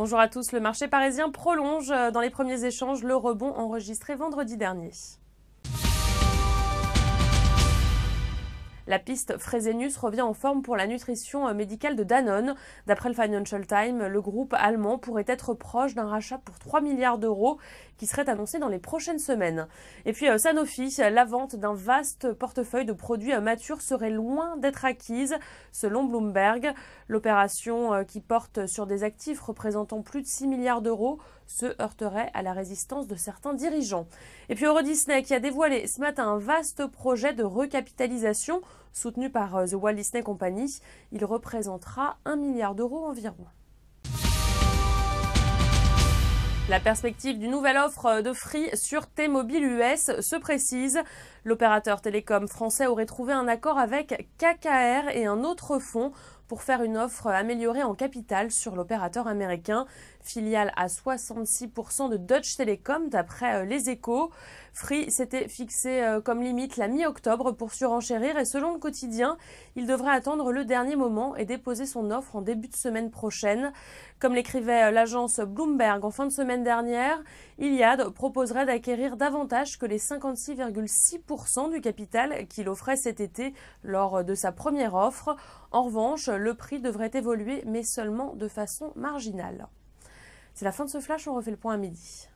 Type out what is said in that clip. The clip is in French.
Bonjour à tous. Le marché parisien prolonge euh, dans les premiers échanges le rebond enregistré vendredi dernier. La piste Fresenius revient en forme pour la nutrition euh, médicale de Danone. D'après le Financial Times, le groupe allemand pourrait être proche d'un rachat pour 3 milliards d'euros qui serait annoncé dans les prochaines semaines. Et puis euh, Sanofi, la vente d'un vaste portefeuille de produits euh, matures serait loin d'être acquise, selon Bloomberg. L'opération qui porte sur des actifs représentant plus de 6 milliards d'euros se heurterait à la résistance de certains dirigeants. Et puis Eurodisney Disney qui a dévoilé ce matin un vaste projet de recapitalisation soutenu par euh, The Walt Disney Company. Il représentera 1 milliard d'euros environ. La perspective d'une nouvelle offre euh, de Free sur T-Mobile US se précise. L'opérateur télécom français aurait trouvé un accord avec KKR et un autre fonds pour faire une offre améliorée en capital sur l'opérateur américain, filiale à 66% de Deutsche Telekom d'après euh, les échos. Free s'était fixé euh, comme limite la mi-octobre pour surenchérir et selon le quotidien, il devrait attendre le dernier moment et déposer son offre en début de semaine prochaine. Comme l'écrivait euh, l'agence Bloomberg en fin de semaine dernière, Iliad proposerait d'acquérir davantage que les 56,6% du capital qu'il offrait cet été lors de sa première offre. En revanche, le prix devrait évoluer, mais seulement de façon marginale. C'est la fin de ce flash, on refait le point à midi.